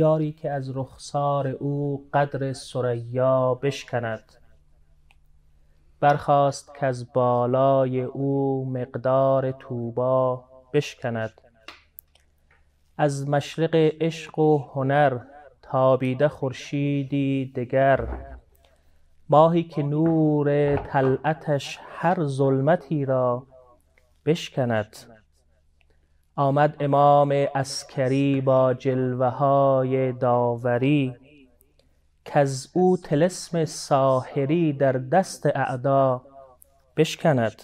یاری که از رخسار او قدر سریا بشکند که از بالای او مقدار توبا بشکند از مشرق عشق و هنر تابیده خورشیدی دگر ماهی که نور طلعتش هر ظلمتی را بشکند آمد امام اسکری با جلوه های داوری از او تلسم ساحری در دست اعدا بشکند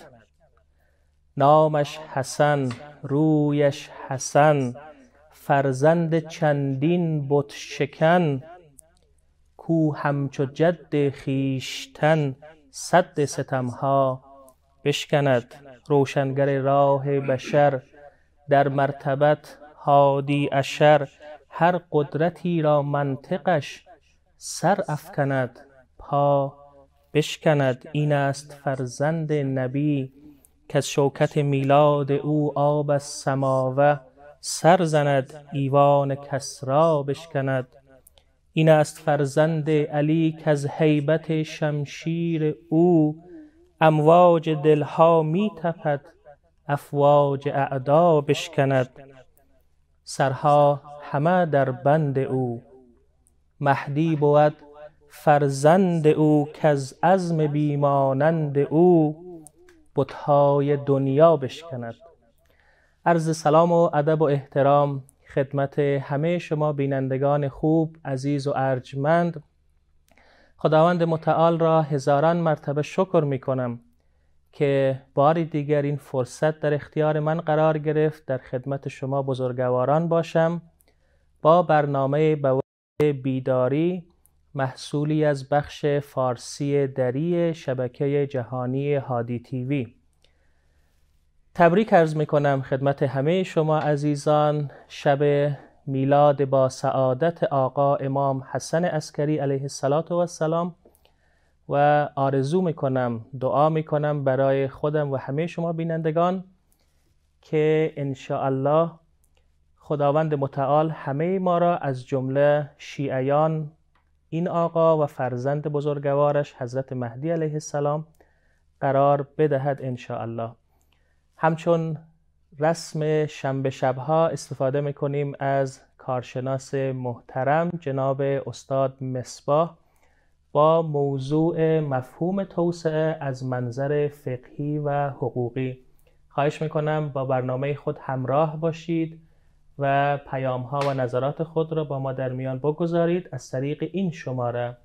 نامش حسن رویش حسن فرزند چندین بت شکن کو همچو جد خیشتن صد ستمها بشکند روشنگر راه بشر در مرتبت هادی اشر هر قدرتی را منطقش سر افکند پا بشکند این است فرزند نبی که از شوکت میلاد او آب از سماوه سر زند ایوان کسرا بشکند این است فرزند علی که از حیبت شمشیر او امواج دلها می افواج اعدا بشکند سرها همه در بند او مهدی بود فرزند او که از عزم بیمانند او بتهای دنیا بشکند عرض سلام و ادب و احترام خدمت همه شما بینندگان خوب عزیز و ارجمند خداوند متعال را هزاران مرتبه شکر می کنم که بار دیگر این فرصت در اختیار من قرار گرفت در خدمت شما بزرگواران باشم با برنامه بیداری محصولی از بخش فارسی دری شبکه جهانی هادی تیوی تبریک عرض میکنم خدمت همه شما عزیزان شب میلاد با سعادت آقا امام حسن اسکری علیه السلام و آرزو میکنم دعا میکنم برای خودم و همه شما بینندگان که الله خداوند متعال همه ما را از جمله شیعیان این آقا و فرزند بزرگوارش حضرت مهدی علیه السلام قرار بدهد الله همچون رسم شنبه شبها استفاده میکنیم از کارشناس محترم جناب استاد مصباح با موضوع مفهوم توسعه از منظر فقهی و حقوقی خواهش میکنم با برنامه خود همراه باشید و پیام ها و نظرات خود را با ما در میان بگذارید از طریق این شماره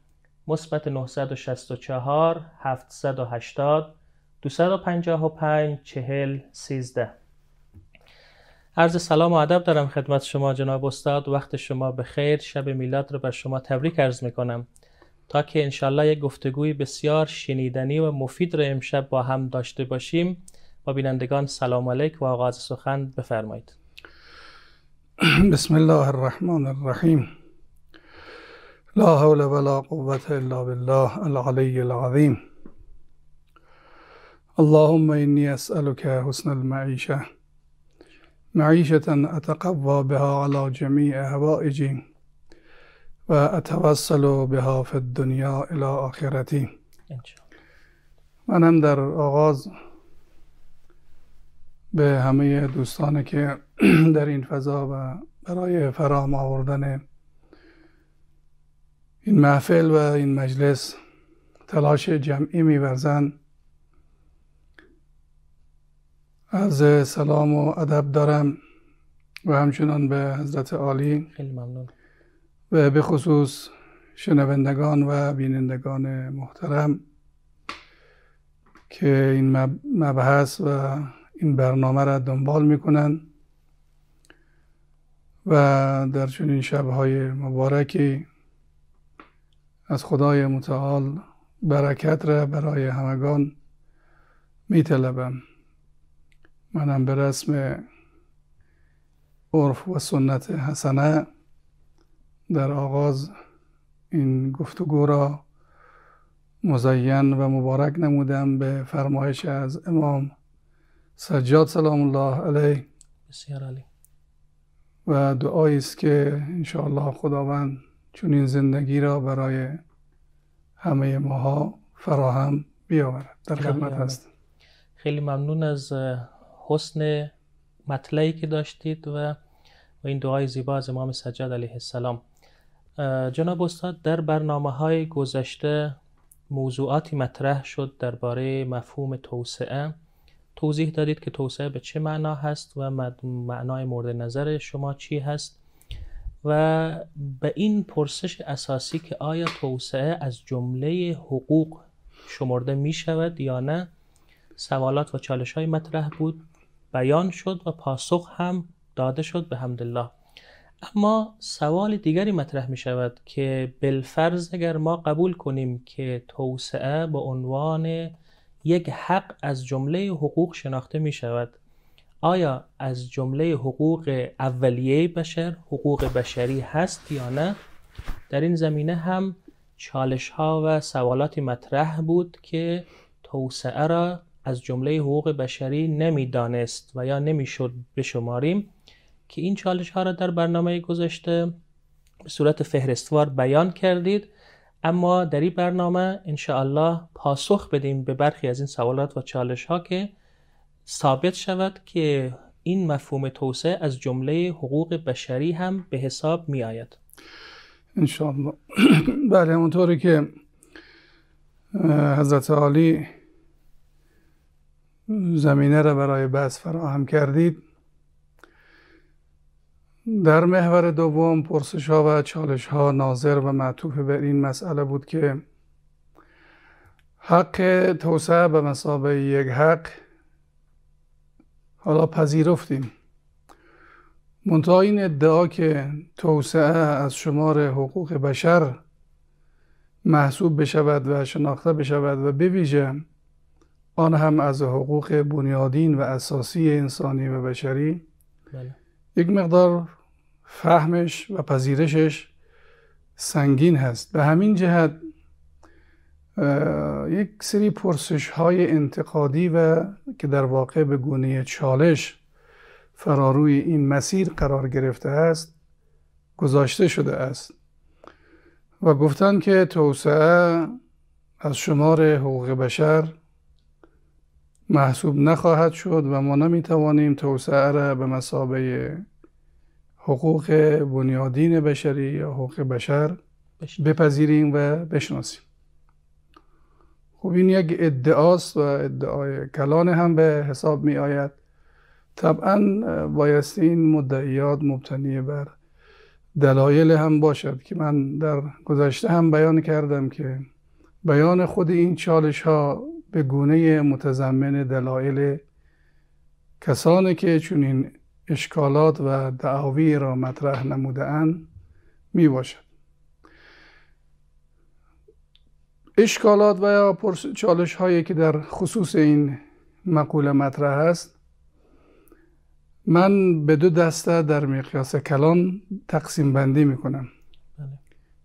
مثبت 964 780 255 40 13 عرض سلام و ادب دارم خدمت شما جناب استاد وقت شما بخیر شب میلاد رو بر شما تبریک عرض میکنم تا که انشالله یک گفتگوی بسیار شنیدنی و مفید را امشب با هم داشته باشیم با بینندگان سلام علیک و آغاز سخن بفرمایید بسم الله الرحمن الرحیم لا حول ولا قوة الا بالله العلی العظیم اللهم إني که حسن المعیشه معیشة اتقوا بها على جميع هوائجیم و اتوسل به فی دنیا الی آخرتی منم در آغاز به همه دوستان که در این فضا و برای فرام آوردن این محفل و این مجلس تلاش جمعی میورزند از سلام و ادب دارم و همچنان به حضرت عالی خیلی ممنون و به خصوص شنوندگان و بینندگان محترم که این مبحث و این برنامه را دنبال میکنند و در چنین شبهای مبارکی از خدای متعال برکت را برای همگان میطلبم منم به رسم عرف و سنت حسنه در آغاز این گفتگو را مزین و مبارک نمودم به فرمایش از امام سجاد سلام الله علیه بسیار علی و دعایی است که الله خداوند چون این زندگی را برای همه ماها فراهم بیاورد در خدمت هست خیلی ممنون از حسن مطلعی که داشتید و و این دعای زیبا از امام سجاد علیه السلام جناب استاد در برنامه های گذشته موضوعاتی مطرح شد درباره مفهوم توسعه توضیح دادید که توسعه به چه معنا هست و معنای مورد نظر شما چی هست و به این پرسش اساسی که آیا توسعه از جمله حقوق شمرده می شود یا نه سوالات و چالش های مطرح بود بیان شد و پاسخ هم داده شد به حمدالله اما سوال دیگری مطرح می شود که بالفرض اگر ما قبول کنیم که توسعه به عنوان یک حق از جمله حقوق شناخته می شود آیا از جمله حقوق اولیه بشر حقوق بشری هست یا نه در این زمینه هم چالش ها و سوالاتی مطرح بود که توسعه را از جمله حقوق بشری نمیدانست و یا نمیشد بشماریم که این چالش ها را در برنامه گذشته به صورت فهرستوار بیان کردید اما در این برنامه انشاءالله پاسخ بدیم به برخی از این سوالات و چالش ها که ثابت شود که این مفهوم توسعه از جمله حقوق بشری هم به حساب می آید انشاءالله بله اونطوری که حضرت عالی زمینه را برای بحث فراهم کردید در محور دوم پرسش ها و چالش ها ناظر و معطوف به این مسئله بود که حق توسعه به مسابه یک حق حالا پذیرفتیم منتها این ادعا که توسعه از شمار حقوق بشر محسوب بشود و شناخته بشود و بویژه آن هم از حقوق بنیادین و اساسی انسانی و بشری بله. یک مقدار فهمش و پذیرشش سنگین هست به همین جهت یک سری پرسش های انتقادی و که در واقع به گونه چالش فراروی این مسیر قرار گرفته است گذاشته شده است و گفتن که توسعه از شمار حقوق بشر محسوب نخواهد شد و ما نمیتوانیم توسعه را به مسابه حقوق بنیادین بشری یا حقوق بشر بپذیریم و بشناسیم خب این یک ادعاست و ادعای کلان هم به حساب می آید طبعا بایستی این مدعیات مبتنی بر دلایل هم باشد که من در گذشته هم بیان کردم که بیان خود این چالش ها به گونه متضمن دلایل کسانی که چون این اشکالات و دعاوی را مطرح نموده اند می باشد اشکالات و یا چالش هایی که در خصوص این مقوله مطرح است من به دو دسته در مقیاس کلان تقسیم بندی می کنم بله.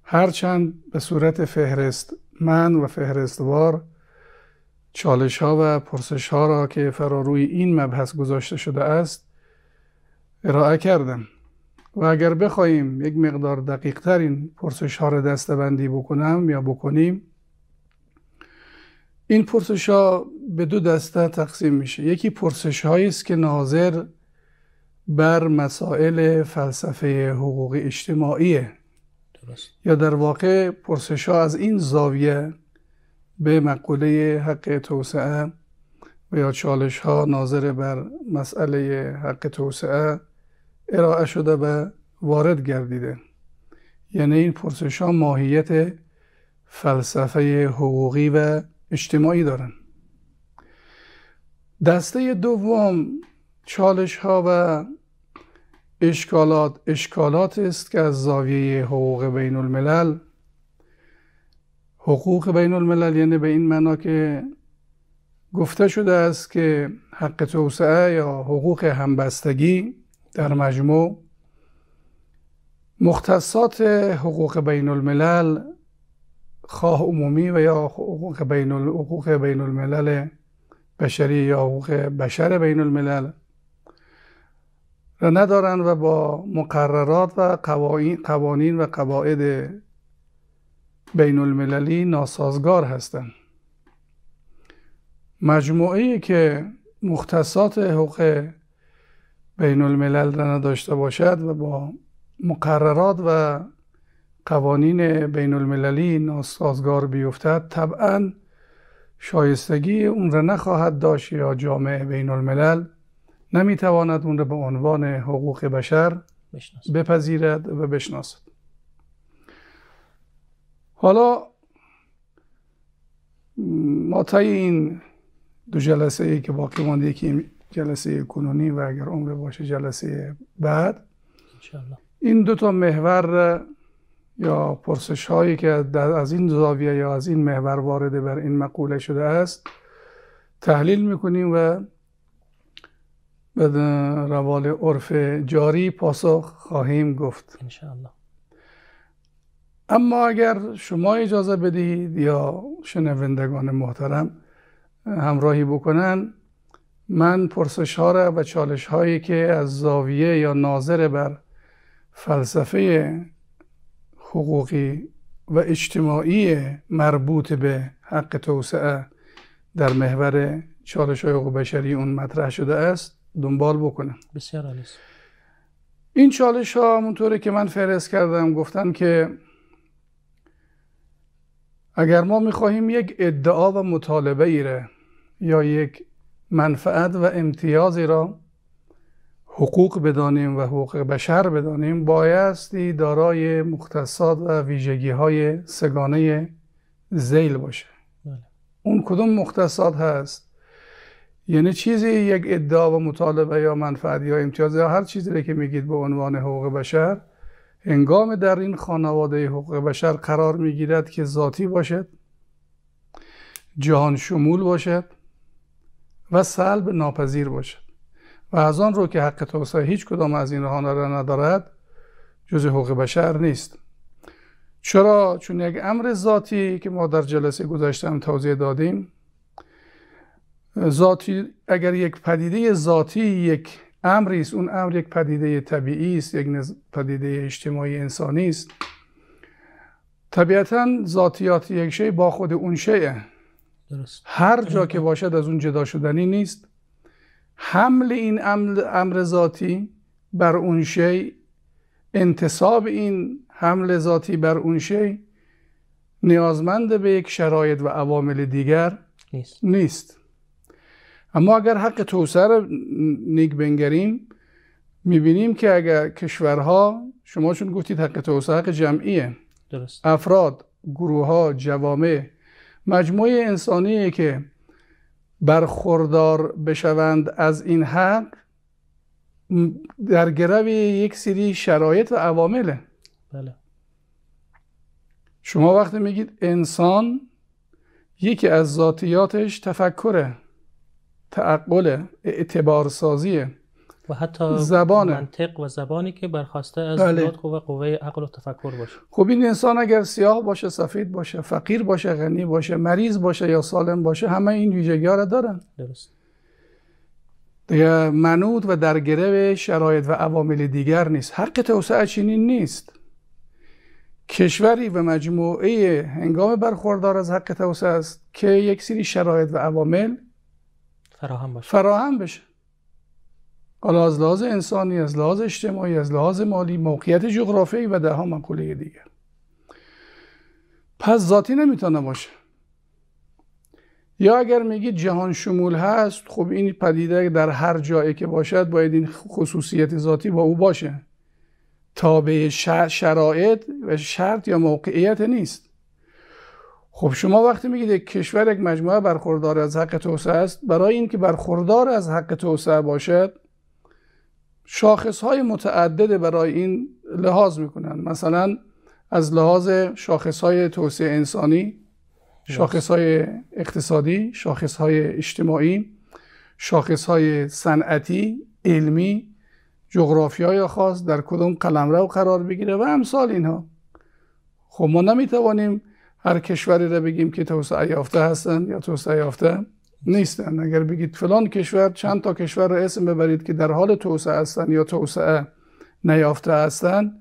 هرچند به صورت فهرست من و فهرستوار چالش ها و پرسش ها را که فراروی این مبحث گذاشته شده است ارائه کردم و اگر بخواهیم یک مقدار دقیق تر این پرسش ها را دستبندی بکنم یا بکنیم این پرسش ها به دو دسته تقسیم میشه یکی پرسش هایی است که ناظر بر مسائل فلسفه حقوق اجتماعیه درست. یا در واقع پرسش ها از این زاویه به مقوله حق توسعه و یا چالش ها ناظر بر مسئله حق توسعه ارائه شده و وارد گردیده یعنی این پرسش ها ماهیت فلسفه حقوقی و اجتماعی دارن دسته دوم چالش ها و اشکالات اشکالات است که از زاویه حقوق بین الملل حقوق بین الملل یعنی به این معنا که گفته شده است که حق توسعه یا حقوق همبستگی در مجموع مختصات حقوق بین الملل خواه عمومی و یا حقوق بین, حقوق بین الملل بشری یا حقوق بشر بین الملل را ندارند و با مقررات و قوانین و قواعد بین المللی ناسازگار هستند مجموعه که مختصات حقوق بین الملل را نداشته باشد و با مقررات و قوانین بین المللی ناسازگار بیفتد طبعا شایستگی اون را نخواهد داشت یا جامعه بین الملل نمیتواند اون را به عنوان حقوق بشر بپذیرد و بشناسد حالا ما تا این دو جلسه ای که باقی مانده یکی جلسه کنونی و اگر عمر باشه جلسه بعد این دو تا محور یا پرسش هایی که از این زاویه یا از این محور وارد بر این مقوله شده است تحلیل میکنیم و به روال عرف جاری پاسخ خواهیم گفت انشاءالله اما اگر شما اجازه بدید یا شنوندگان محترم همراهی بکنن من پرسش ها را و چالش هایی که از زاویه یا ناظر بر فلسفه حقوقی و اجتماعی مربوط به حق توسعه در محور چالش های حقوق بشری اون مطرح شده است دنبال بکنم بسیار عالی این چالش ها که من فرست کردم گفتن که اگر ما میخواهیم یک ادعا و مطالبه ایره یا یک منفعت و امتیازی را حقوق بدانیم و حقوق بشر بدانیم بایستی دارای مختصات و ویژگی های سگانه زیل باشه بله. اون کدوم مختصات هست یعنی چیزی یک ادعا و مطالبه یا منفعت یا امتیاز یا هر چیزی که میگید به عنوان حقوق بشر انگام در این خانواده حقوق بشر قرار می گیرد که ذاتی باشد جهان شمول باشد و سلب ناپذیر باشد و از آن رو که حق توسعه هیچ کدام از این را ندارد جز حقوق بشر نیست چرا چون یک امر ذاتی که ما در جلسه گذاشتم توضیح دادیم ذاتی اگر یک پدیده ذاتی یک امری است اون امر یک پدیده طبیعی است یک پدیده اجتماعی انسانی است طبیعتا ذاتیات یک شی با خود اون شیه درست. هر جا که باشد از اون جدا شدنی نیست حمل این امر ذاتی بر اون شی انتصاب این حمل ذاتی بر اون شی نیازمند به یک شرایط و عوامل دیگر نیست, نیست. اما اگر حق توسعه رو نیک بنگریم میبینیم که اگر کشورها شما چون گفتید حق توسعه حق جمعیه درست. افراد گروه ها جوامع مجموعه انسانی که برخوردار بشوند از این حق در گرو یک سری شرایط و عوامله بله. شما وقتی میگید انسان یکی از ذاتیاتش تفکره تعقل سازی و حتی زبان منطق و زبانی که برخواسته از بله. قوه عقل و تفکر باشه خب این انسان اگر سیاه باشه سفید باشه فقیر باشه غنی باشه مریض باشه یا سالم باشه همه این ویژگی‌ها را دارن درست دیگه منود و در شرایط و عوامل دیگر نیست حق توسعه چنین نیست کشوری و مجموعه هنگام برخوردار از حق توسعه است که یک سری شرایط و عوامل فراهم باشه فراهم بشه حالا از لحاظ انسانی از لحاظ اجتماعی از لحاظ مالی موقعیت جغرافیایی و دهها مقوله دیگه پس ذاتی نمیتونه باشه یا اگر میگی جهان شمول هست خب این پدیده در هر جایی که باشد باید این خصوصیت ذاتی با او باشه تابع شرایط و شرط یا موقعیت نیست خب شما وقتی میگید کشور یک مجموعه برخوردار از حق توسعه است برای اینکه برخوردار از حق توسعه باشد شاخص های متعدد برای این لحاظ میکنند مثلا از لحاظ شاخص های توسعه انسانی شاخص های اقتصادی شاخص های اجتماعی شاخص های صنعتی علمی های خاص در کدام قلمرو قرار بگیره و امثال اینها خب ما نمیتوانیم هر کشوری را بگیم که توسعه یافته هستند یا توسعه یافته نیستند اگر بگید فلان کشور چند تا کشور را اسم ببرید که در حال توسعه هستند یا توسعه نیافته هستند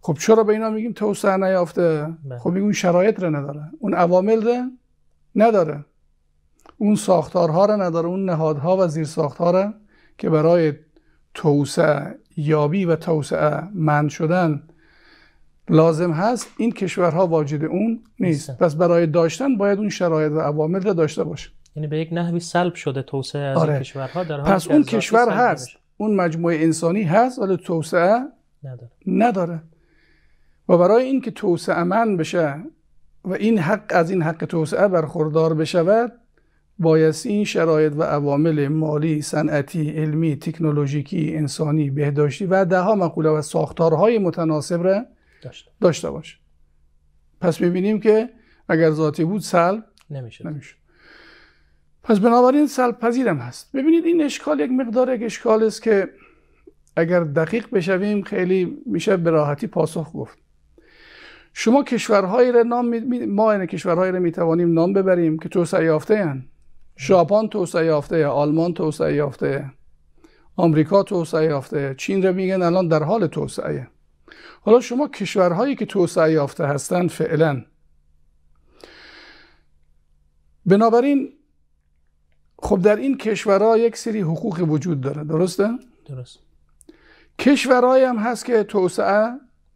خب چرا به اینا میگیم توسعه نیافته بله. خب اون شرایط را نداره اون عوامل را نداره اون ساختارها را نداره اون نهادها و زیر ساختها که برای توسعه یابی و توسعه من شدن لازم هست این کشورها واجد اون نیست پس برای داشتن باید اون شرایط و عوامل را داشته باشه یعنی به یک نحوی سلب شده توسعه از این آره. کشورها در پس اون کشور هست اون مجموعه انسانی هست ولی توسعه نداره. نداره و برای اینکه توسعه من بشه و این حق از این حق توسعه برخوردار بشود باید این شرایط و عوامل مالی، صنعتی، علمی، تکنولوژیکی، انسانی، بهداشتی و دهها مقوله و ساختارهای متناسب را داشته, داشته باشه پس میبینیم که اگر ذاتی بود سلب نمیشه نمیشه پس بنابراین سلب پذیرم هست ببینید این اشکال یک مقدار یک اشکال است که اگر دقیق بشویم خیلی میشه به راحتی پاسخ گفت شما کشورهایی را نام می... ما این یعنی کشورهایی را میتوانیم نام ببریم که توسعه یافته اند ژاپن توسعه یافته آلمان توسعه یافته آمریکا توسعه یافته چین را میگن الان در حال توسعه حالا شما کشورهایی که توسعه یافته هستند فعلا بنابراین خب در این کشورها یک سری حقوق وجود داره درسته؟ درست کشورهایی هم هست که توسعه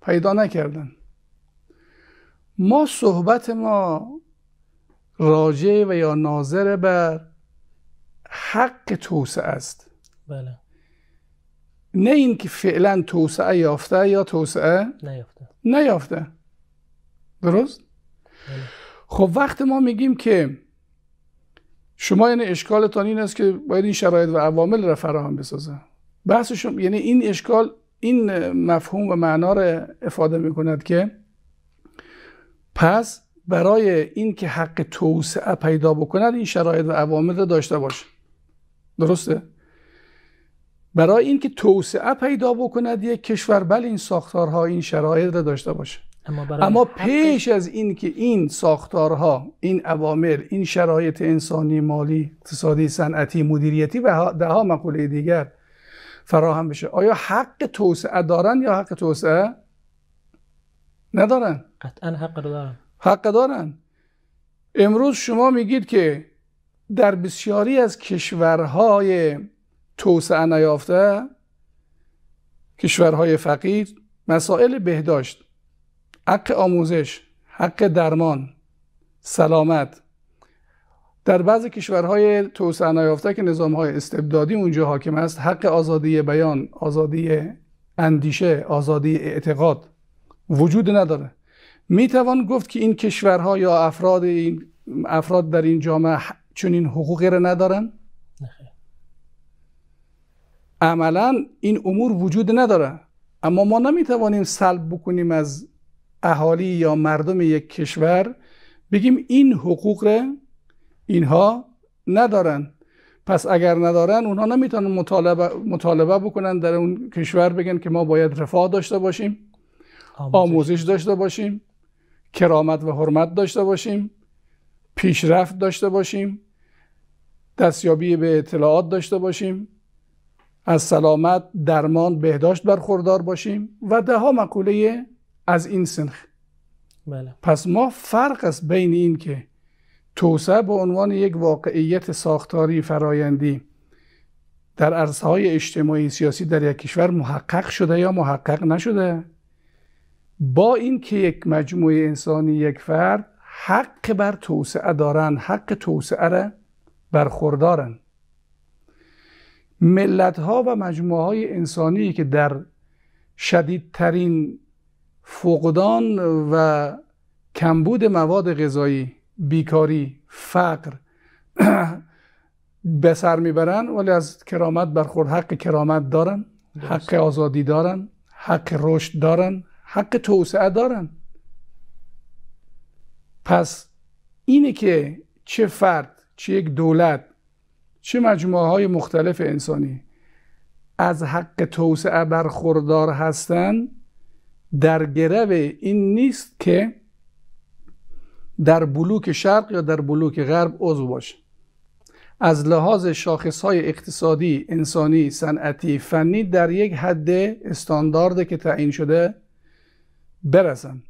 پیدا نکردن ما صحبت ما راجع و یا ناظر بر حق توسعه است بله نه اینکه فعلا توسعه یافته یا توسعه نیافته نیافته درست؟ بله. خب وقت ما میگیم که شما یعنی اشکالتان این است که باید این شرایط و عوامل را فراهم بسازه بحث یعنی این اشکال این مفهوم و معنا را افاده میکند که پس برای اینکه حق توسعه پیدا بکند این شرایط و عوامل را داشته باشه درسته برای اینکه توسعه پیدا بکند یک کشور بل این ساختارها این شرایط را داشته باشه اما, اما پیش از اینکه این ساختارها این عوامل این شرایط انسانی مالی اقتصادی صنعتی مدیریتی و ده ها مقوله دیگر فراهم بشه آیا حق توسعه دارن یا حق توسعه ندارن قطعا حق دارن حق دارن امروز شما میگید که در بسیاری از کشورهای توسعه نیافته کشورهای فقیر مسائل بهداشت حق آموزش حق درمان سلامت در بعضی کشورهای توسعه نیافته که نظامهای استبدادی اونجا حاکم است حق آزادی بیان آزادی اندیشه آزادی اعتقاد وجود نداره می توان گفت که این کشورها یا افراد این افراد در این جامعه چنین حقوقی را ندارند عملا این امور وجود نداره اما ما نمیتوانیم سلب بکنیم از اهالی یا مردم یک کشور بگیم این حقوق را اینها ندارن پس اگر ندارن اونها نمیتونن مطالبه, مطالبه بکنن در اون کشور بگن که ما باید رفاه داشته باشیم آموزش, آموزش داشته باشیم کرامت و حرمت داشته باشیم پیشرفت داشته باشیم دستیابی به اطلاعات داشته باشیم از سلامت درمان بهداشت برخوردار باشیم و ده ها مقوله از این سنخ بله. پس ما فرق است بین این که توسعه به عنوان یک واقعیت ساختاری فرایندی در عرصه اجتماعی سیاسی در یک کشور محقق شده یا محقق نشده با این که یک مجموعه انسانی یک فرد حق بر توسعه دارن حق توسعه را برخوردارن ملت ها و مجموعه های انسانی که در شدیدترین فقدان و کمبود مواد غذایی بیکاری فقر به سر میبرن ولی از کرامت برخورد حق کرامت دارن حق آزادی دارن حق رشد دارن حق توسعه دارن پس اینه که چه فرد چه یک دولت چه مجموعه های مختلف انسانی از حق توسعه برخوردار هستند در گرو این نیست که در بلوک شرق یا در بلوک غرب عضو باشه از لحاظ شاخص های اقتصادی، انسانی، صنعتی، فنی در یک حد استاندارد که تعیین شده برسن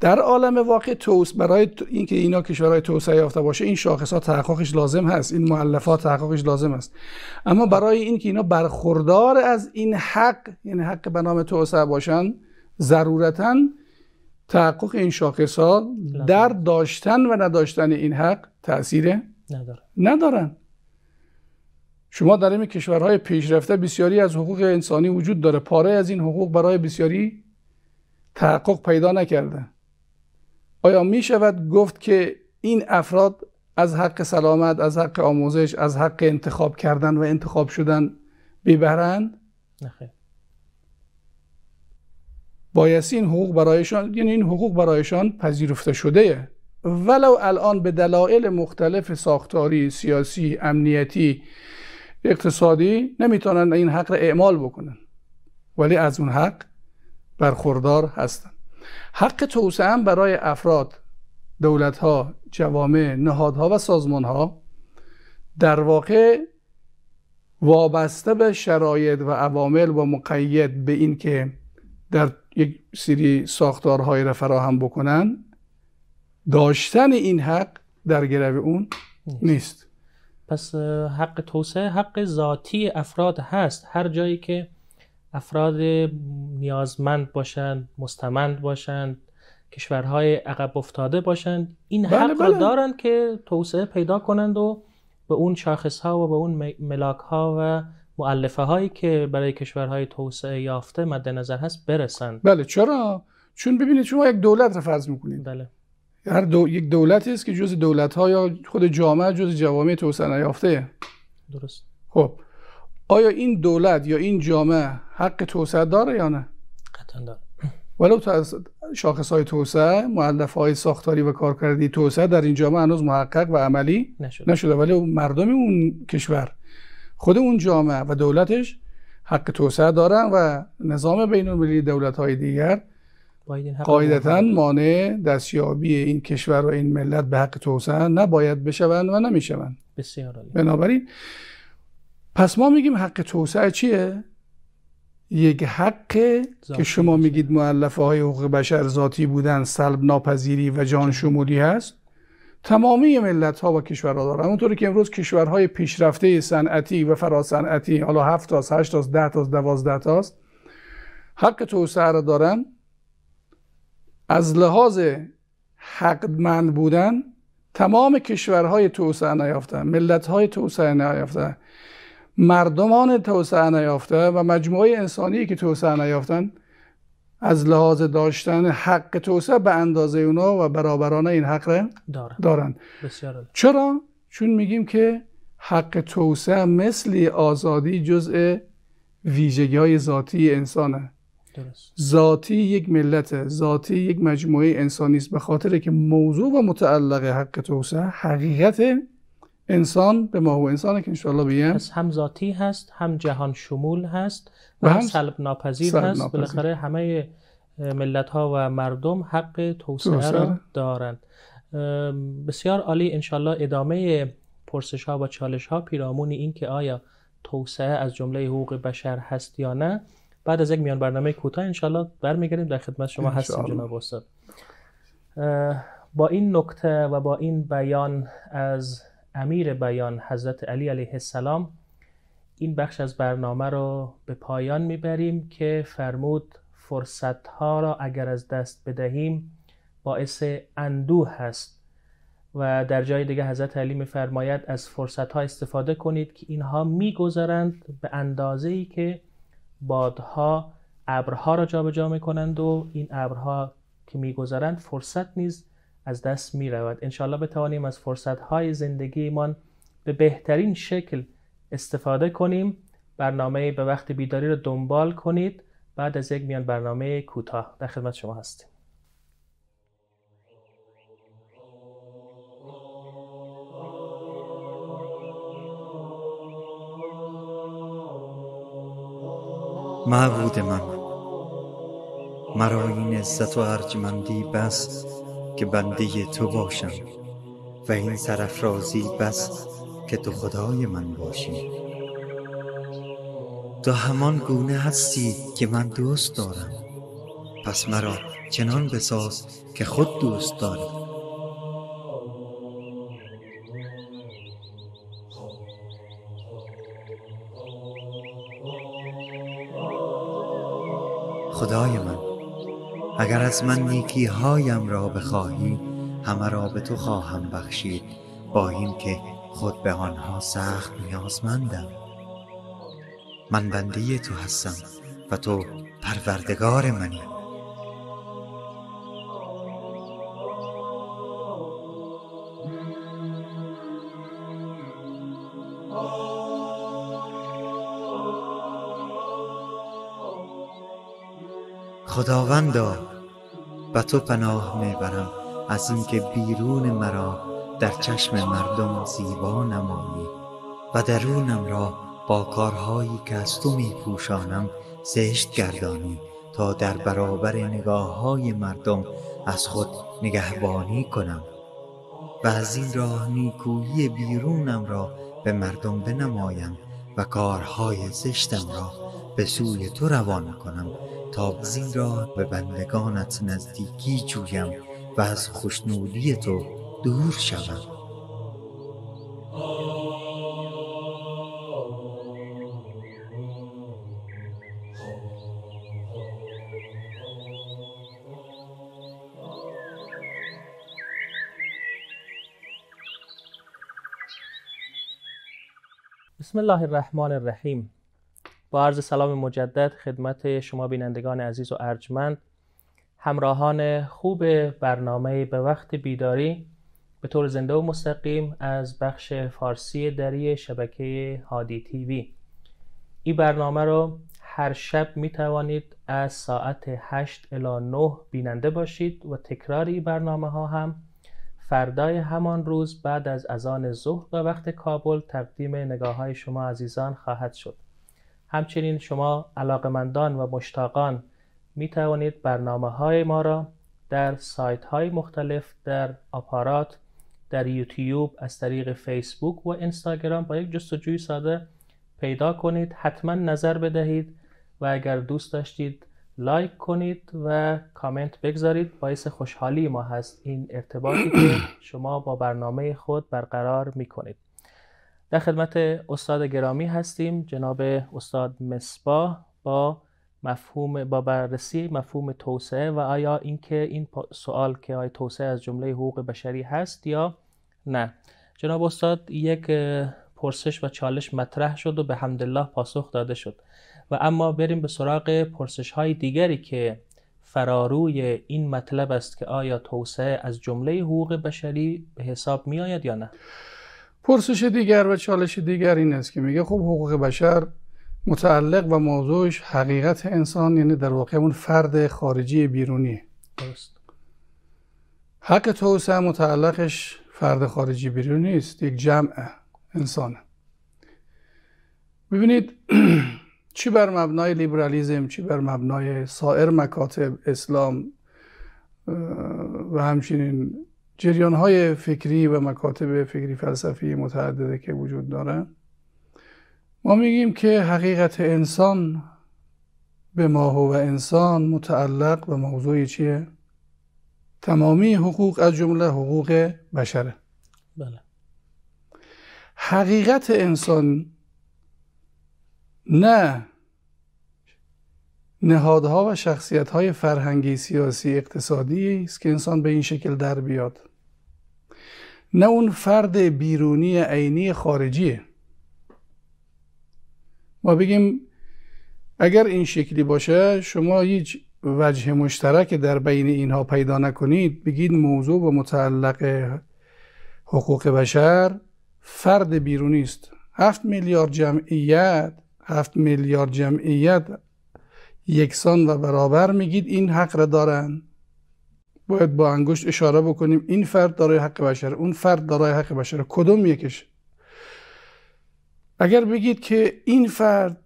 در عالم واقع توس برای اینکه اینا کشورهای توسعه یافته باشه این شاخص ها تحققش لازم هست این مؤلفات تحققش لازم است اما برای اینکه اینا برخوردار از این حق یعنی حق به نام توسعه باشن ضرورتا تحقق این شاخص ها در داشتن و نداشتن این حق تاثیر ندارن شما در این کشورهای پیشرفته بسیاری از حقوق انسانی وجود داره پاره از این حقوق برای بسیاری تحقق پیدا نکرده آیا می شود گفت که این افراد از حق سلامت از حق آموزش از حق انتخاب کردن و انتخاب شدن بیبرند؟ نخیر باید این حقوق برایشان یعنی این حقوق برایشان پذیرفته شده ولو الان به دلایل مختلف ساختاری سیاسی امنیتی اقتصادی نمیتونن این حق را اعمال بکنن ولی از اون حق برخوردار هستن حق توسعه هم برای افراد دولت ها جوامع نهادها و سازمان ها در واقع وابسته به شرایط و عوامل و مقید به این که در یک سری ساختارهایی را فراهم بکنن داشتن این حق در گرو اون نیست پس حق توسعه حق ذاتی افراد هست هر جایی که افراد نیازمند باشند مستمند باشند کشورهای عقب افتاده باشند این بله حق بله. دارند که توسعه پیدا کنند و به اون شاخص ها و به اون ملاک ها و معلفه هایی که برای کشورهای توسعه یافته مد نظر هست برسند بله چرا چون ببینید شما یک دولت رو فرض میکنید بله هر دو... یک دولتی است که جز دولت ها یا خود جامعه جز جوامع توسعه نیافته. درست خب آیا این دولت یا این جامعه حق توسعه داره یا نه قطعا داره ولو تا از شاخص های توسعه معلف های ساختاری و کارکردی توسعه در این جامعه هنوز محقق و عملی نشده, نشده. ولی مردم اون کشور خود اون جامعه و دولتش حق توسعه دارن و نظام بین المللی دولت های دیگر قاعدتا مانع دستیابی این کشور و این ملت به حق توسعه نباید بشوند و نمیشوند بسیار بنابراین پس ما میگیم حق توسعه چیه؟ یک حق که شما میگید معلفه های حقوق بشر ذاتی بودن سلب ناپذیری و جان شمولی هست تمامی ملت ها و کشورها دارن اونطوری که امروز کشورهای پیشرفته صنعتی و فراصنعتی حالا هفت تا هشت تا ده تا دوازده تا حق توسعه را دارن از لحاظ حقمند بودن تمام کشورهای توسعه نیافتن ملت های توسعه نیافتن مردمان توسعه نیافته و مجموعه انسانی که توسعه نیافتن از لحاظ داشتن حق توسعه به اندازه اونا و برابرانه این حق را دارند چرا؟ چون میگیم که حق توسعه مثل آزادی جزء ویژگی های ذاتی انسانه درست. ذاتی یک ملت ذاتی یک مجموعه انسانی است به خاطر که موضوع و متعلق حق توسعه حقیقت انسان به ما هو انسانه که انشاءالله بیم پس هم ذاتی هست هم جهان شمول هست و, هم سلب ناپذیر سلب هست بالاخره همه ملت ها و مردم حق توسعه را دارند بسیار عالی انشالله ادامه پرسش ها و چالش ها پیرامون این که آیا توسعه از جمله حقوق بشر هست یا نه بعد از یک میان برنامه کوتاه انشالله برمیگردیم در خدمت شما هستیم جناب استاد با این نکته و با این بیان از امیر بیان حضرت علی علیه السلام این بخش از برنامه رو به پایان میبریم که فرمود فرصت ها را اگر از دست بدهیم باعث اندوه هست و در جای دیگه حضرت علی میفرماید از فرصت ها استفاده کنید که اینها میگذرند به اندازه ای که بادها ابرها را جابجا میکنند و این ابرها که میگذرند فرصت نیست از دست می رود انشالله بتوانیم از فرصت های زندگیمان به بهترین شکل استفاده کنیم برنامه به وقت بیداری رو دنبال کنید بعد از یک میان برنامه کوتاه در خدمت شما هستیم معبود من مرا این عزت و ارجمندی بس که بنده تو باشم و این سرفرازی بس که تو خدای من باشی تو همان گونه هستی که من دوست دارم پس مرا چنان بساز که خود دوست داری خدای من اگر از من نیکی هایم را بخواهی همه را به تو خواهم بخشید با اینکه خود به آنها سخت نیازمندم من بنده تو هستم و تو پروردگار منی خداوندا به تو پناه میبرم از اینکه بیرون مرا در چشم مردم زیبا نمایی و درونم را با کارهایی که از تو میپوشانم زشت گردانی تا در برابر نگاه های مردم از خود نگهبانی کنم و از این راه نیکویی بیرونم را به مردم بنمایم و کارهای زشتم را به سوی تو روان کنم تا زین را به بندگانت نزدیکی جویم و از خوشنودی تو دور شوم بسم الله الرحمن الرحیم با عرض سلام مجدد خدمت شما بینندگان عزیز و ارجمند همراهان خوب برنامه به وقت بیداری به طور زنده و مستقیم از بخش فارسی دری شبکه هادی تیوی این برنامه رو هر شب می توانید از ساعت 8 الی 9 بیننده باشید و تکرار این برنامه ها هم فردای همان روز بعد از اذان ظهر و وقت کابل تقدیم نگاه های شما عزیزان خواهد شد همچنین شما علاقمندان و مشتاقان می توانید برنامه های ما را در سایت های مختلف در آپارات در یوتیوب از طریق فیسبوک و اینستاگرام با یک جستجوی ساده پیدا کنید حتما نظر بدهید و اگر دوست داشتید لایک کنید و کامنت بگذارید باعث خوشحالی ما هست این ارتباطی که شما با برنامه خود برقرار می کنید در خدمت استاد گرامی هستیم جناب استاد مصباح با مفهوم با بررسی مفهوم توسعه و آیا اینکه این سوال که آیا توسعه از جمله حقوق بشری هست یا نه جناب استاد یک پرسش و چالش مطرح شد و به حمدالله پاسخ داده شد و اما بریم به سراغ پرسش های دیگری که فراروی این مطلب است که آیا توسعه از جمله حقوق بشری به حساب می آید یا نه پرسش دیگر و چالش دیگر این است که میگه خب حقوق بشر متعلق و موضوعش حقیقت انسان یعنی در واقع اون فرد خارجی بیرونی درست حق توسعه متعلقش فرد خارجی بیرونی است یک جمع انسانه ببینید چی بر مبنای لیبرالیزم چی بر مبنای سایر مکاتب اسلام و همچنین جریان های فکری و مکاتب فکری فلسفی متعدده که وجود داره ما میگیم که حقیقت انسان به ما و انسان متعلق به موضوع چیه؟ تمامی حقوق از جمله حقوق بشره بله. حقیقت انسان نه نهادها و های فرهنگی سیاسی اقتصادی است که انسان به این شکل در بیاد نه اون فرد بیرونی عینی خارجی. ما بگیم اگر این شکلی باشه شما هیچ وجه مشترک در بین اینها پیدا نکنید بگید موضوع و متعلق حقوق بشر فرد بیرونی است هفت میلیارد جمعیت هفت میلیارد جمعیت یکسان و برابر میگید این حق را دارن باید با انگشت اشاره بکنیم این فرد دارای حق بشر اون فرد دارای حق بشر کدوم یکش اگر بگید که این فرد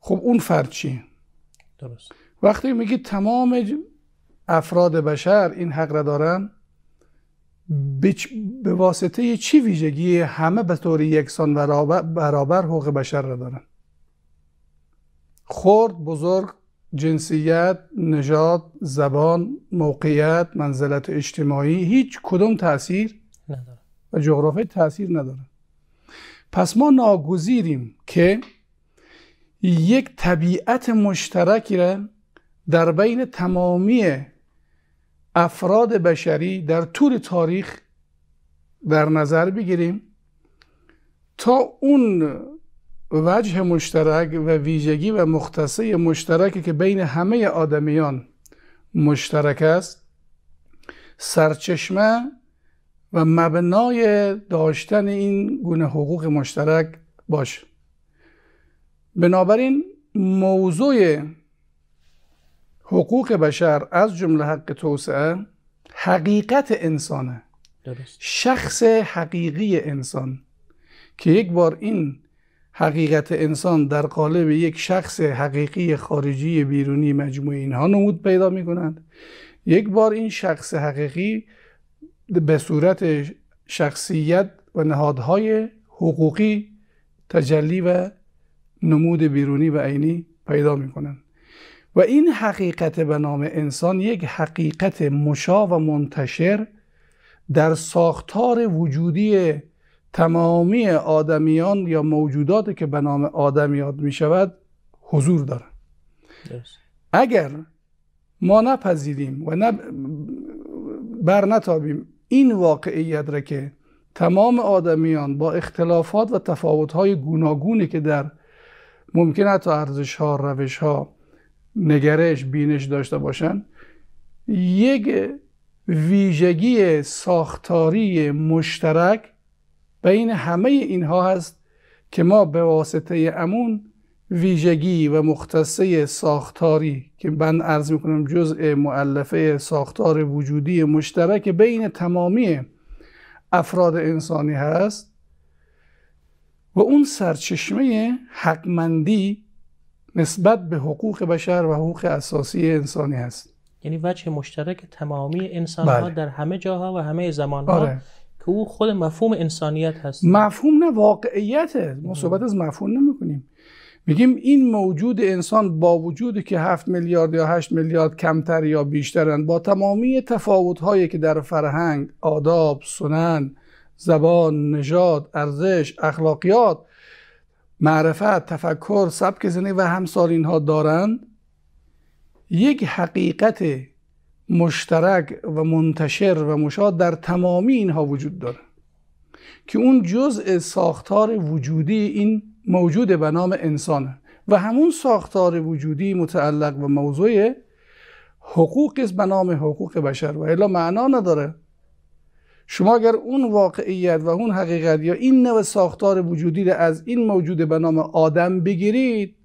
خب اون فرد چی درست وقتی میگید تمام افراد بشر این حق را دارن به واسطه چی ویژگی همه به طور یکسان و برابر حقوق بشر را دارن خرد بزرگ جنسیت نژاد زبان موقعیت منزلت اجتماعی هیچ کدوم تاثیر نداره و جغرافی تاثیر نداره پس ما ناگزیریم که یک طبیعت مشترکی را در بین تمامی افراد بشری در طول تاریخ در نظر بگیریم تا اون وجه مشترک و ویژگی و مختصه مشترکی که بین همه آدمیان مشترک است سرچشمه و مبنای داشتن این گونه حقوق مشترک باشه بنابراین موضوع حقوق بشر از جمله حق توسعه حقیقت انسانه شخص حقیقی انسان که یک بار این حقیقت انسان در قالب یک شخص حقیقی خارجی بیرونی مجموع اینها نمود پیدا می کنند یک بار این شخص حقیقی به صورت شخصیت و نهادهای حقوقی تجلی و نمود بیرونی و عینی پیدا می کنند و این حقیقت به نام انسان یک حقیقت مشا و منتشر در ساختار وجودی تمامی آدمیان یا موجوداتی که به نام آدم یاد می شود حضور دارند اگر ما نپذیریم و نب... بر نتابیم این واقعیت را که تمام آدمیان با اختلافات و تفاوت‌های گوناگونی که در ممکن است ارزش ها روش ها نگرش بینش داشته باشند یک ویژگی ساختاری مشترک بین همه اینها هست که ما به واسطه امون ویژگی و مختصه ساختاری که من عرض میکنم جزء معلفه ساختار وجودی مشترک بین تمامی افراد انسانی هست و اون سرچشمه حقمندی نسبت به حقوق بشر و حقوق اساسی انسانی هست یعنی وجه مشترک تمامی انسان ها بله. در همه جاها و همه زمان ها آره. که او خود مفهوم انسانیت هست مفهوم نه واقعیته ما صحبت از مفهوم نمیکنیم میگیم این موجود انسان با وجود که هفت میلیارد یا هشت میلیارد کمتر یا بیشترن با تمامی تفاوت هایی که در فرهنگ، آداب، سنن، زبان، نژاد، ارزش، اخلاقیات، معرفت، تفکر، سبک زندگی و همسال اینها دارند یک حقیقت مشترک و منتشر و مشاد در تمامی اینها وجود داره که اون جزء ساختار وجودی این موجود به نام انسانه و همون ساختار وجودی متعلق و موضوع حقوق است به نام حقوق بشر و الا معنا نداره شما اگر اون واقعیت و اون حقیقت یا این نوع ساختار وجودی را از این موجود به نام آدم بگیرید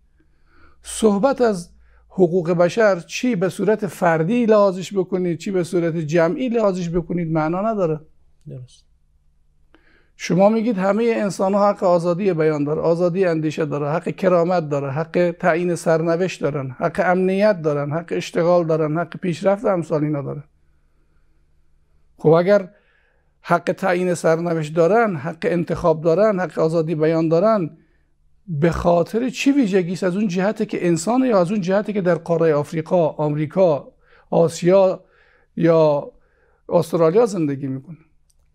صحبت از حقوق بشر چی به صورت فردی لحاظش بکنید چی به صورت جمعی لحاظش بکنید معنا نداره درست شما میگید همه انسان ها حق آزادی بیان داره آزادی اندیشه داره حق کرامت داره حق تعیین سرنوشت دارن حق امنیت دارن حق اشتغال دارن حق پیشرفت امثال اینا خب اگر حق تعیین سرنوشت دارن حق انتخاب دارن حق آزادی بیان دارن به خاطر چی ویژگی است از اون جهتی که انسان یا از اون جهتی که در قاره آفریقا، آمریکا، آسیا یا استرالیا زندگی میکنه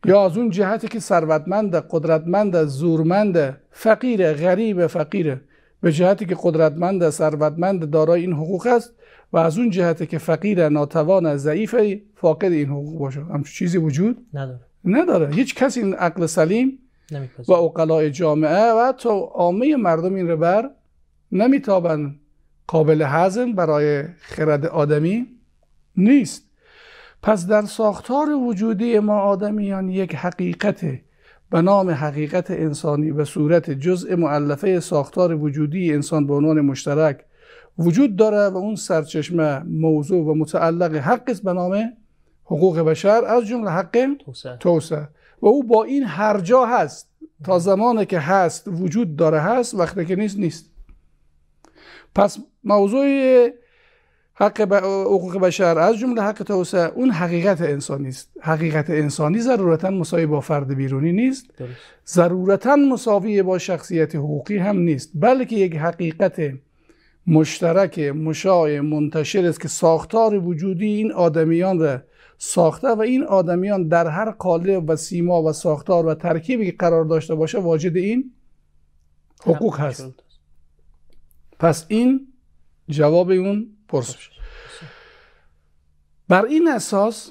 یا از اون جهتی که ثروتمند، قدرتمند، زورمند، فقیر، غریب، فقیر به جهتی که قدرتمند، ثروتمند، دارای این حقوق است و از اون جهته که فقیر، ناتوان، ضعیف فاقد این حقوق باشه. همچین چیزی وجود نداره. نداره. هیچ کسی این عقل سلیم و اقلای جامعه و حتی عامه مردم این رو بر نمیتابن قابل هضم برای خرد آدمی نیست پس در ساختار وجودی ما آدمیان یک حقیقت به نام حقیقت انسانی به صورت جزء معلفه ساختار وجودی انسان به عنوان مشترک وجود داره و اون سرچشمه موضوع و متعلق حق است به نام حقوق بشر از جمله حق توسعه و او با این هر جا هست تا زمانی که هست وجود داره هست وقتی که نیست نیست پس موضوع حق حقوق بشر از جمله حق توسعه اون حقیقت انسانی است حقیقت انسانی ضرورتا مساوی با فرد بیرونی نیست ضرورتا مساوی با شخصیت حقوقی هم نیست بلکه یک حقیقت مشترک مشای منتشر است که ساختار وجودی این آدمیان را ساخته و این آدمیان در هر قالب و سیما و ساختار و ترکیبی که قرار داشته باشه واجد این حقوق هست پس این جواب اون پرسش بر این اساس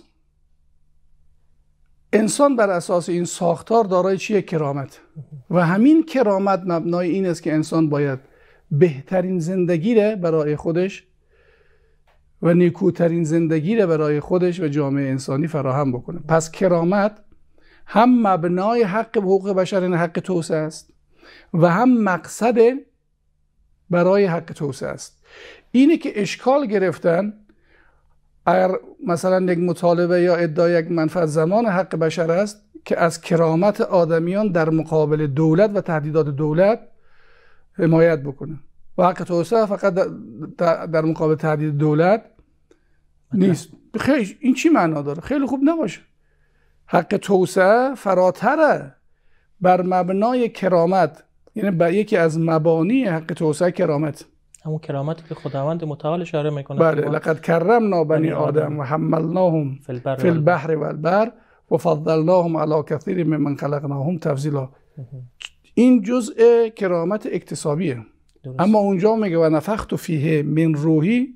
انسان بر اساس این ساختار دارای چیه کرامت و همین کرامت مبنای این است که انسان باید بهترین زندگی را برای خودش و نیکوترین زندگی را برای خودش و جامعه انسانی فراهم بکنه پس کرامت هم مبنای حق حقوق بشر این یعنی حق توسعه است و هم مقصد برای حق توسعه است اینه که اشکال گرفتن اگر مثلا یک مطالبه یا ادعای یک منفعت زمان حق بشر است که از کرامت آدمیان در مقابل دولت و تهدیدات دولت حمایت بکنه و حق توسعه فقط در مقابل تهدید دولت نیست خیلی این چی معنا داره خیلی خوب نباشه حق توسعه فراتره بر مبنای کرامت یعنی بر یکی از مبانی حق توسعه کرامت همون کرامتی که خداوند متعال اشاره میکنه بله لقد کرمنا بنی آدم و حملناهم فی البحر و البر و فضلناهم علی کثیر ممن خلقناهم تفضیلا این جزء کرامت اکتسابیه اما اونجا میگه و نفخت و فیه من روحی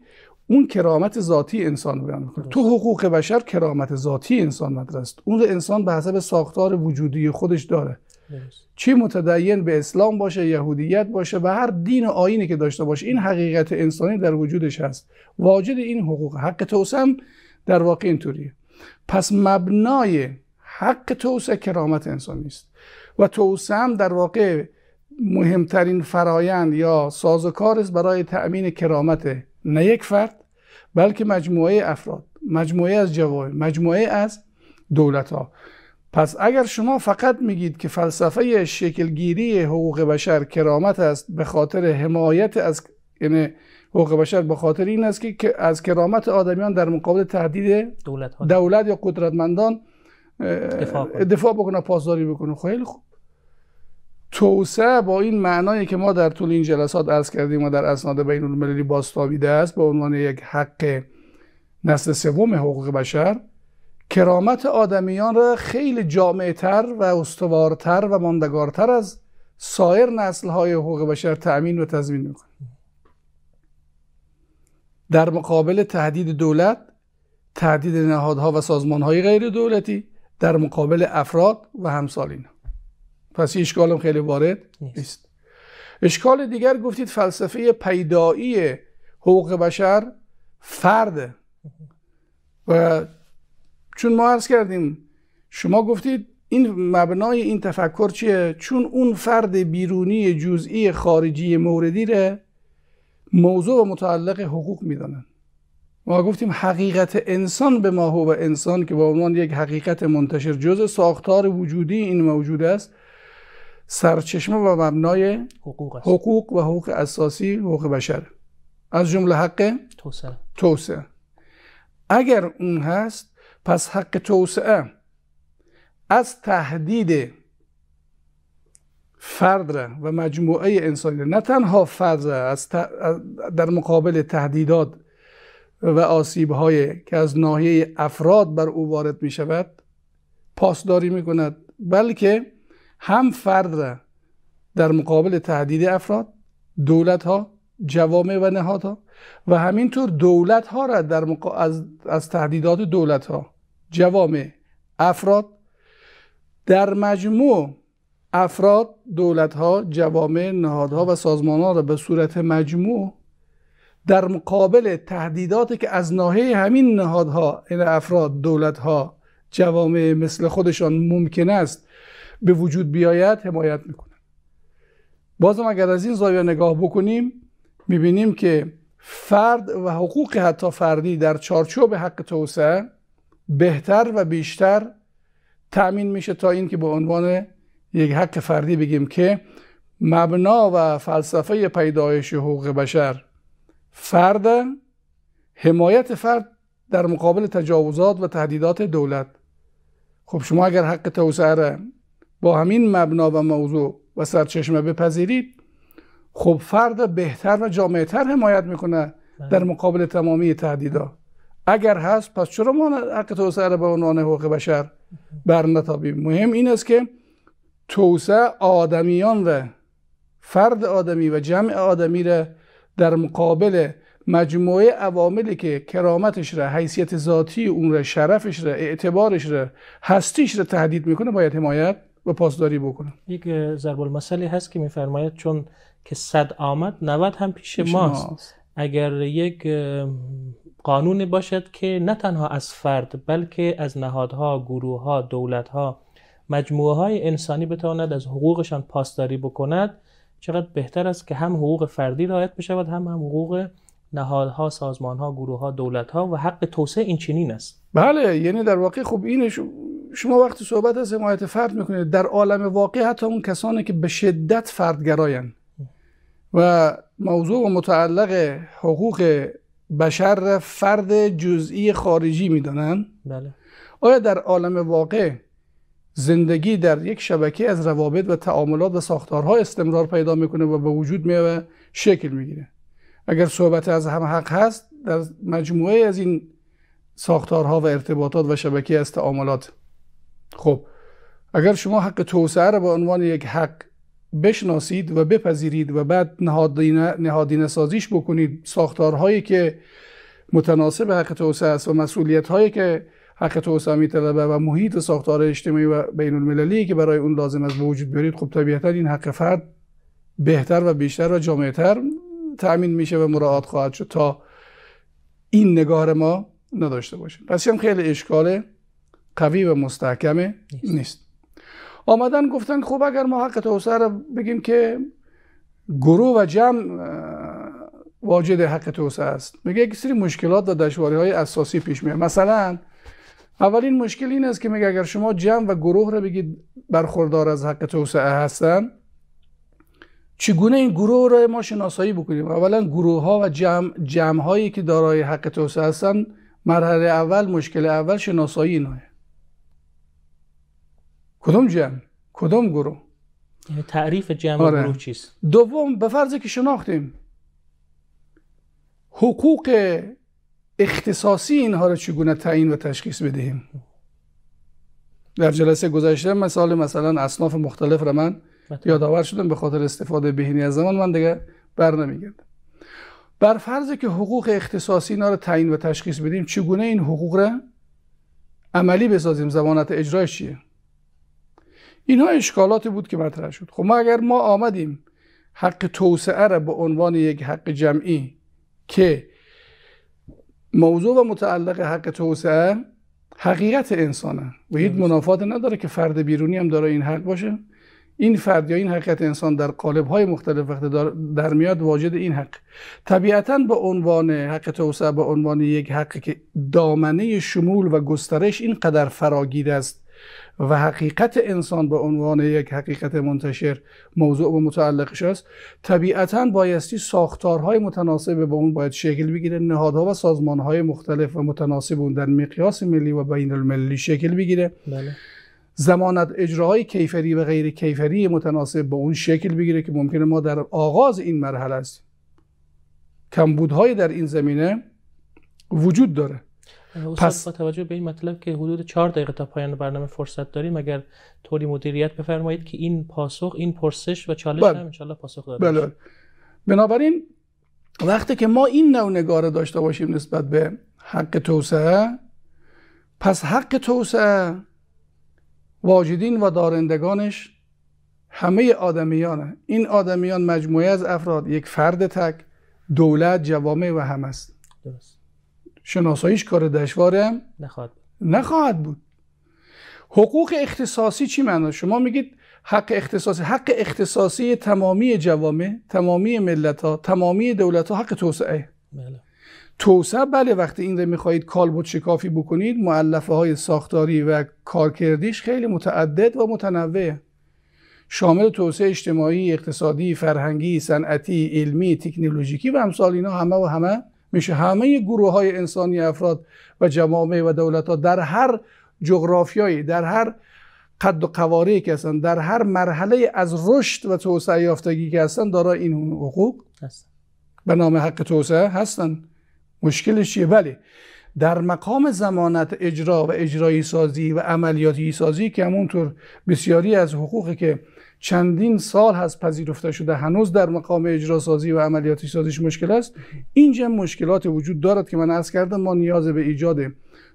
اون کرامت ذاتی انسان بیان میکنه تو حقوق بشر کرامت ذاتی انسان مطرح است اون انسان به حسب ساختار وجودی خودش داره چی متدین به اسلام باشه یهودیت باشه و هر دین و آینی که داشته باشه این حقیقت انسانی در وجودش هست واجد این حقوق حق توسم در واقع اینطوریه پس مبنای حق توسعه کرامت انسان نیست و توسم در واقع مهمترین فرایند یا سازوکار است برای تأمین کرامت نه یک فرد بلکه مجموعه افراد مجموعه از جوای، مجموعه از دولت ها پس اگر شما فقط میگید که فلسفه شکلگیری حقوق بشر کرامت است به خاطر حمایت از یعنی حقوق بشر به خاطر این است که از کرامت آدمیان در مقابل تهدید دولت, دولت, یا قدرتمندان دفاع, دفاع بکنه پاسداری بکنه خیلی خوب توسعه با این معنایی که ما در طول این جلسات عرض کردیم و در اسناد بین المللی باستابیده است به عنوان یک حق نسل سوم حقوق بشر کرامت آدمیان را خیلی جامعتر و استوارتر و ماندگارتر از سایر نسل های حقوق بشر تأمین و تضمین میکنه در مقابل تهدید دولت تهدید نهادها و سازمانهای غیر دولتی در مقابل افراد و همسالین پس این خیلی وارد نیست اشکال دیگر گفتید فلسفه پیدایی حقوق بشر فرده و چون ما عرض کردیم شما گفتید این مبنای این تفکر چیه چون اون فرد بیرونی جزئی خارجی موردی ره موضوع و متعلق حقوق میدانن ما گفتیم حقیقت انسان به ما هو و انسان که با عنوان یک حقیقت منتشر جز ساختار وجودی این موجود است سرچشمه و مبنای حقوق, حقوق و حقوق اساسی حقوق بشر از جمله حق توسعه توسعه اگر اون هست پس حق توسعه از تهدید فرد و مجموعه انسانی نه تنها فرد از در مقابل تهدیدات و آسیب های که از ناحیه افراد بر او وارد می شود پاسداری می کند بلکه هم فرد را در مقابل تهدید افراد دولت ها جوامع و نهادها و همینطور دولت ها را در مقا... از, از تهدیدات دولت ها جوامع افراد در مجموع افراد دولت ها جوامع نهادها و سازمان ها را به صورت مجموع در مقابل تهدیداتی که از ناحیه همین نهادها این یعنی افراد دولت ها جوامع مثل خودشان ممکن است به وجود بیاید حمایت میکنن بازم اگر از این زاویه نگاه بکنیم میبینیم که فرد و حقوق حتی فردی در چارچوب حق توسعه بهتر و بیشتر تأمین میشه تا اینکه به عنوان یک حق فردی بگیم که مبنا و فلسفه پیدایش حقوق بشر فرد حمایت فرد در مقابل تجاوزات و تهدیدات دولت خب شما اگر حق توسعه را با همین مبنا و موضوع و سرچشمه بپذیرید خب فرد بهتر و جامعتر حمایت میکنه بله. در مقابل تمامی تهدیدا اگر هست پس چرا ما حق توسعه را به عنوان حقوق بشر برنتابیم مهم این است که توسعه آدمیان و فرد آدمی و جمع آدمی را در مقابل مجموعه عواملی که کرامتش را حیثیت ذاتی اون را شرفش را اعتبارش را هستیش را تهدید میکنه باید حمایت و پاسداری بکنن یک ضرب المثلی هست که میفرماید چون که صد آمد 90 هم پیش, ماست. اگر یک قانون باشد که نه تنها از فرد بلکه از نهادها گروهها دولتها مجموعه های انسانی بتواند از حقوقشان پاسداری بکند چقدر بهتر است که هم حقوق فردی رعایت بشود هم هم حقوق نهادها سازمانها گروهها دولتها و حق توسعه این است بله یعنی در واقع خب اینش شما وقتی صحبت از حمایت فرد میکنید در عالم واقع حتی اون کسانی که به شدت فردگراین و موضوع متعلق حقوق بشر فرد جزئی خارجی میدانن بله. آیا در عالم واقع زندگی در یک شبکه از روابط و تعاملات و ساختارها استمرار پیدا میکنه و به وجود میاد و شکل میگیره اگر صحبت از هم حق هست در مجموعه از این ساختارها و ارتباطات و شبکه از تعاملات خب اگر شما حق توسعه را به عنوان یک حق بشناسید و بپذیرید و بعد نهادینه, سازیش بکنید ساختارهایی که متناسب حق توسعه است و مسئولیت هایی که حق توسعه می و محیط ساختار اجتماعی و بین المللی که برای اون لازم است وجود بیارید خب طبیعتا این حق فرد بهتر و بیشتر و جامعتر تأمین میشه و مراعات خواهد شد تا این نگاه ما نداشته باشه. پس هم خیلی اشکال قوی و مستحکم نیست. آمدن گفتن خب اگر ما حق توسعه را بگیم که گروه و جمع واجد حق توسعه است میگه یک سری مشکلات و دشواری های اساسی پیش میاد مثلا اولین مشکل این است که میگه اگر شما جمع و گروه را بگید برخوردار از حق توسعه هستن چگونه این گروه را ما شناسایی بکنیم اولا گروه ها و جمع, جمع هایی که دارای حق توسعه هستند مرحله اول مشکل اول شناسایی اینه کدوم جمع کدوم گروه یعنی تعریف جمع آره. گروه چیست دوم به فرض که شناختیم حقوق اختصاصی اینها رو چگونه تعیین و تشخیص بدهیم در جلسه گذشته مثال مثلا اصناف مختلف را من یادآور شدم به خاطر استفاده بهینی از زمان من دیگه بر نمیگردم بر فرض که حقوق اختصاصی اینا رو تعیین و تشخیص بدیم چگونه این حقوق را عملی بسازیم زمانت اجرایش چیه اینها اشکالاتی بود که مطرح شد خب ما اگر ما آمدیم حق توسعه را به عنوان یک حق جمعی که موضوع و متعلق حق توسعه حقیقت انسانه و هیچ منافات نداره که فرد بیرونی هم داره این حق باشه این فرد یا این حقیقت انسان در قالب های مختلف وقت در میاد واجد این حق طبیعتا به عنوان حق توسعه به عنوان یک حق که دامنه شمول و گسترش اینقدر فراگیر است و حقیقت انسان به عنوان یک حقیقت منتشر موضوع و متعلقش است طبیعتا بایستی ساختارهای متناسب به اون باید شکل بگیره نهادها و سازمانهای مختلف و متناسب اون در مقیاس ملی و بین المللی شکل بگیره بله. زمانت اجراهای کیفری و غیر کیفری متناسب با اون شکل بگیره که ممکنه ما در آغاز این مرحله است کمبودهایی در این زمینه وجود داره پس با توجه به این مطلب که حدود چهار دقیقه تا پایان برنامه فرصت داریم اگر طوری مدیریت بفرمایید که این پاسخ این پرسش و چالش بل. هم انشالله پاسخ داده بله،, بله. بنابراین وقتی که ما این نوع نگاره داشته باشیم نسبت به حق توسعه پس حق توسعه واجدین و دارندگانش همه آدمیانه این آدمیان مجموعه از افراد یک فرد تک دولت جوامع و هم است درست شناساییش کار دشواره نخواهد نخواهد بود حقوق اختصاصی چی معنا شما میگید حق اختصاصی حق اختصاصی تمامی جوامع تمامی ملت ها تمامی دولت ها حق توسعه بله. توسعه بله وقتی این رو میخواهید کالبد شکافی بکنید معلفه های ساختاری و کارکردیش خیلی متعدد و متنوعه شامل توسعه اجتماعی، اقتصادی، فرهنگی، صنعتی، علمی، تکنولوژیکی و امثال اینا همه و همه میشه همه گروه های انسانی افراد و جوامع و دولت ها در هر جغرافیایی در هر قد و قواره که هستن در هر مرحله از رشد و توسعه یافتگی که هستن دارا این حقوق هستن به نام حق توسعه هستن مشکلش چیه بله در مقام زمانت اجرا و اجرایی سازی و عملیاتی سازی که همونطور بسیاری از حقوقی که چندین سال هست پذیرفته شده هنوز در مقام اجرا سازی و عملیاتی سازیش مشکل است اینجا مشکلات وجود دارد که من از کردم ما نیاز به ایجاد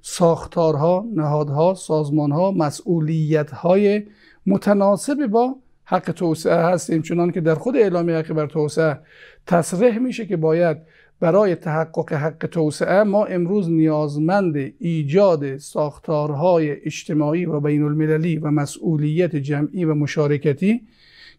ساختارها، نهادها، سازمانها، مسئولیتهای متناسب با حق توسعه هستیم چنان که در خود اعلامیه حق بر توسعه تصریح میشه که باید برای تحقق حق توسعه ما امروز نیازمند ایجاد ساختارهای اجتماعی و بین المللی و مسئولیت جمعی و مشارکتی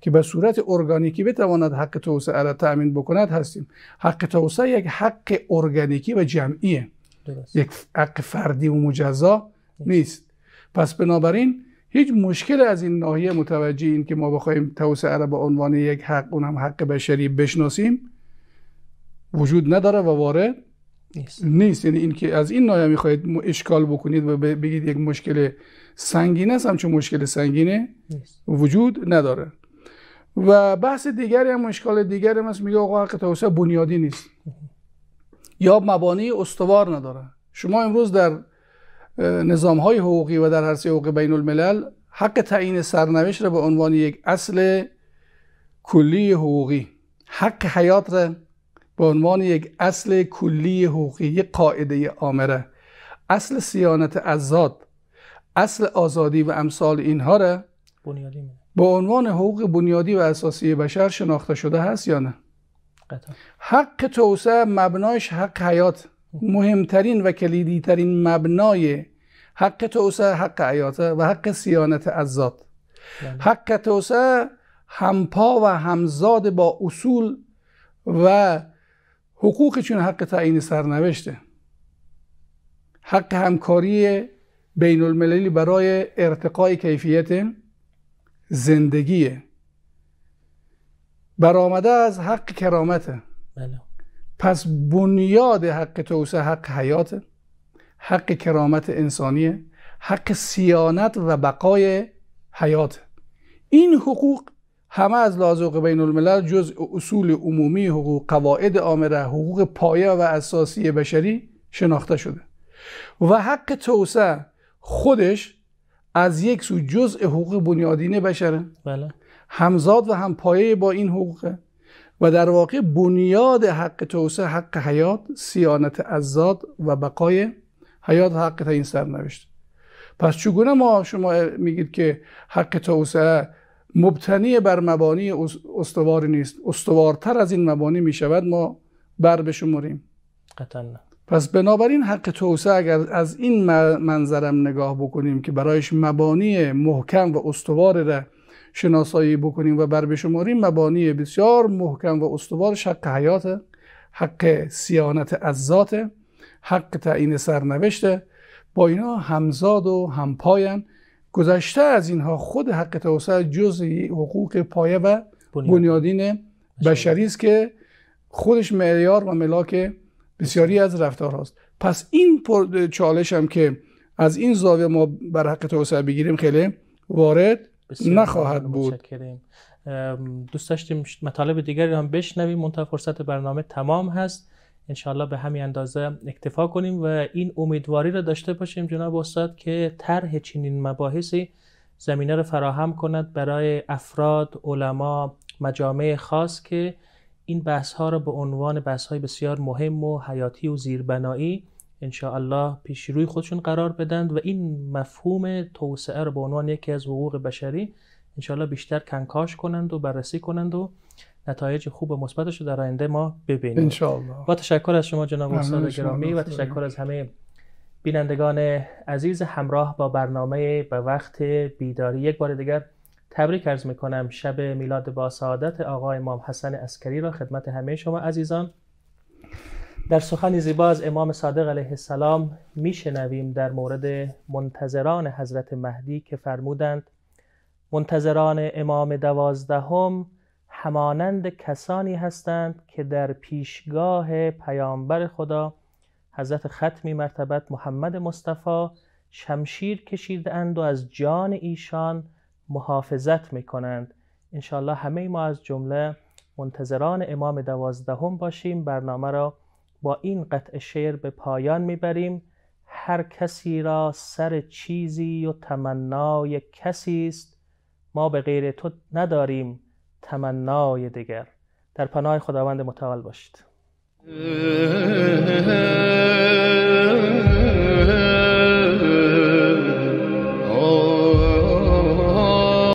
که به صورت ارگانیکی بتواند حق توسعه را تأمین بکند هستیم حق توسعه یک حق ارگانیکی و جمعیه درست. یک حق فردی و مجزا نیست پس بنابراین هیچ مشکل از این ناحیه متوجه این که ما بخوایم توسعه را به عنوان یک حق اونم حق بشری بشناسیم وجود نداره و وارد نیست, یعنی اینکه از این نایه میخواید اشکال بکنید و بگید یک مشکل سنگین است همچون مشکل سنگینه وجود نداره و بحث دیگری هم مشکل دیگری هم هست میگه آقا حق توسعه بنیادی نیست یا مبانی استوار نداره شما امروز در نظام های حقوقی و در عرصه حقوق بین الملل حق تعیین سرنوشت را به عنوان یک اصل کلی حقوقی حق حیات را به عنوان یک اصل کلی حقوقی قاعده آمره اصل سیانت ازاد اصل آزادی و امثال اینها را به عنوان حقوق بنیادی و اساسی بشر شناخته شده هست یا نه قطع. حق توسعه مبنایش حق حیات مهمترین و کلیدی ترین مبنای حق توسعه حق حیات و حق سیانت ازاد بله. حق توسعه همپا و همزاد با اصول و حقوقشون حق تعیین سرنوشته حق همکاری بین المللی برای ارتقای کیفیت زندگی برآمده از حق کرامت بله. پس بنیاد حق توسعه حق حیات حق کرامت انسانی حق سیانت و بقای حیات این حقوق همه از لحاظ بین الملل جز اصول عمومی حقوق قواعد آمره حقوق پایه و اساسی بشری شناخته شده و حق توسعه خودش از یک سو جزء حقوق بنیادین بشره بله. همزاد و هم پایه با این حقوقه و در واقع بنیاد حق توسعه حق حیات سیانت ازاد و بقای حیات حق سر نوشته پس چگونه ما شما میگید که حق توسعه مبتنی بر مبانی استواری نیست استوارتر از این مبانی می شود ما بر بشموریم قطعا پس بنابراین حق توسعه اگر از این منظرم نگاه بکنیم که برایش مبانی محکم و استوار را شناسایی بکنیم و بر بشماریم مبانی بسیار محکم و استوارش حق حیات حق سیانت از ذات حق تعیین سرنوشته با اینا همزاد و همپاین گذشته از اینها خود حق توسعه جز حقوق پایه و بنیادین بشری است که خودش معیار و ملاک بسیاری از رفتار هاست پس این چالش هم که از این زاویه ما بر حق توسعه بگیریم خیلی وارد نخواهد بود دوست داشتیم مطالب دیگری هم بشنویم منتها فرصت برنامه تمام هست انشالله به همین اندازه اکتفا کنیم و این امیدواری را داشته باشیم جناب استاد که طرح چنین مباحثی زمینه را فراهم کند برای افراد، علما، مجامع خاص که این بحث ها را به عنوان بحث های بسیار مهم و حیاتی و زیربنایی انشاءالله پیش روی خودشون قرار بدند و این مفهوم توسعه را به عنوان یکی از حقوق بشری انشاءالله بیشتر کنکاش کنند و بررسی کنند و نتایج خوب و مثبتش رو در آینده ما ببینیم با تشکر از شما جناب استاد گرامی و تشکر از همه بینندگان عزیز همراه با برنامه به وقت بیداری یک بار دیگر تبریک عرض میکنم شب میلاد با سعادت آقای امام حسن اسکری را خدمت همه شما عزیزان در سخن زیبا از امام صادق علیه السلام میشنویم در مورد منتظران حضرت مهدی که فرمودند منتظران امام دوازدهم همانند کسانی هستند که در پیشگاه پیامبر خدا حضرت ختمی مرتبت محمد مصطفی شمشیر کشیدند و از جان ایشان محافظت می کنند انشاءالله همه ما از جمله منتظران امام دوازدهم باشیم برنامه را با این قطع شعر به پایان میبریم هر کسی را سر چیزی و تمنای کسی است ما به غیر تو نداریم تمنای دیگر در پناه خداوند متعال باشید